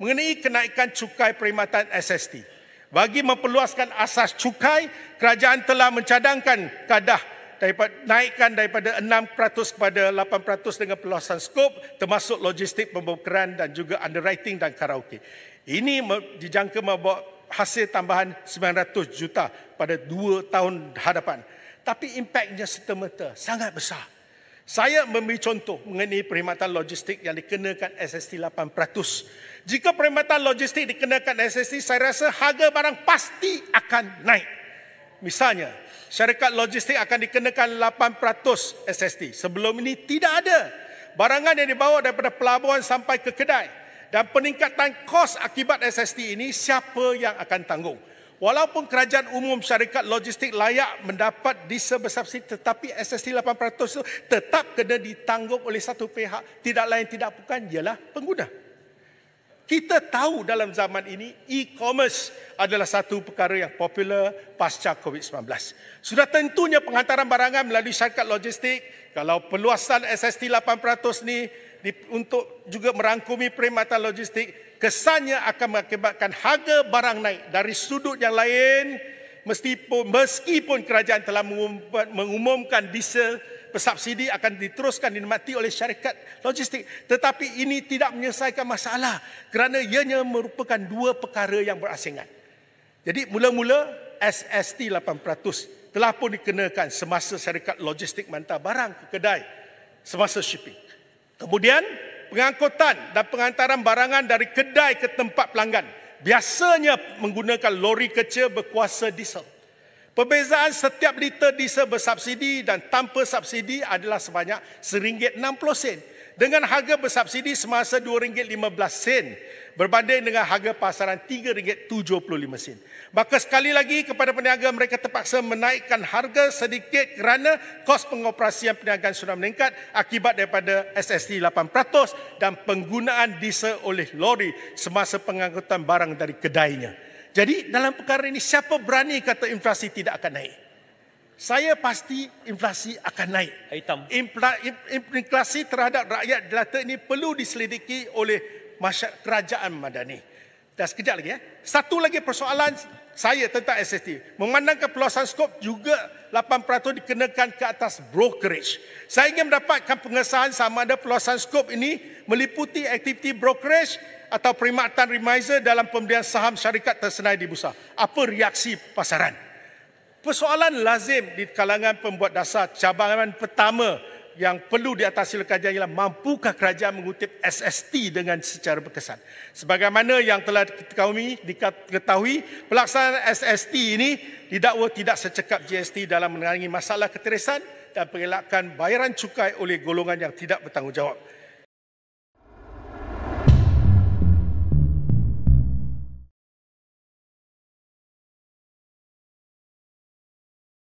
mengenai kenaikan cukai perkhidmatan SST. Bagi memperluaskan asas cukai, kerajaan telah mencadangkan kadah daripada, naikkan daripada 6% kepada 8% dengan perluasan skop termasuk logistik pembukaran dan juga underwriting dan karaoke. Ini dijangka membawa hasil tambahan 900 juta pada dua tahun hadapan. Tapi impaknya setemerta sangat besar. Saya memberi contoh mengenai perkhidmatan logistik yang dikenakan SST 8%. Jika perkhidmatan logistik dikenakan SST, saya rasa harga barang pasti akan naik. Misalnya, syarikat logistik akan dikenakan 8% SST. Sebelum ini tidak ada. Barangan yang dibawa daripada pelabuhan sampai ke kedai dan peningkatan kos akibat SST ini siapa yang akan tanggung? Walaupun kerajaan umum syarikat logistik layak mendapat disebesar tetapi SST 8% itu tetap kena ditanggung oleh satu pihak. Tidak lain tidak bukan ialah pengguna. Kita tahu dalam zaman ini e-commerce adalah satu perkara yang popular pasca COVID-19. Sudah tentunya penghantaran barangan melalui syarikat logistik kalau peluasan SST 8% ni untuk juga merangkumi perkhidmatan logistik kesannya akan mengakibatkan harga barang naik dari sudut yang lain meskipun meskipun kerajaan telah mengumumkan diesel pesubsidi akan diteruskan dinikmati oleh syarikat logistik tetapi ini tidak menyelesaikan masalah kerana ianya merupakan dua perkara yang berasingan jadi mula-mula SST 8% telah pun dikenakan semasa syarikat logistik mantar barang ke kedai semasa shipping kemudian pengangkutan dan penghantaran barangan dari kedai ke tempat pelanggan biasanya menggunakan lori kecil berkuasa diesel. Perbezaan setiap liter diesel bersubsidi dan tanpa subsidi adalah sebanyak RM1.60 dengan harga bersubsidi semasa RM2.15 berbanding dengan harga pasaran RM3.75. Maka sekali lagi kepada peniaga mereka terpaksa menaikkan harga sedikit kerana kos pengoperasian perniagaan sudah meningkat akibat daripada SST 8% dan penggunaan diesel oleh lori semasa pengangkutan barang dari kedainya. Jadi dalam perkara ini siapa berani kata inflasi tidak akan naik? Saya pasti inflasi akan naik. inflasi terhadap rakyat jelata ini perlu diselidiki oleh masyarakat kerajaan madani. Dan sekejap lagi ya. Satu lagi persoalan saya tentang SST. Memandangkan peluasan skop juga 8% dikenakan ke atas brokerage. Saya ingin mendapatkan pengesahan sama ada peluasan skop ini meliputi aktiviti brokerage atau perkhidmatan remiser dalam pembelian saham syarikat tersenai di bursa. Apa reaksi pasaran? Persoalan lazim di kalangan pembuat dasar cabangan pertama yang perlu diatasi oleh kerajaan ialah mampukah kerajaan mengutip SST dengan secara berkesan. Sebagaimana yang telah dikaumi, diketahui, pelaksanaan SST ini didakwa tidak secekap GST dalam menangani masalah keterisan dan pengelakkan bayaran cukai oleh golongan yang tidak bertanggungjawab.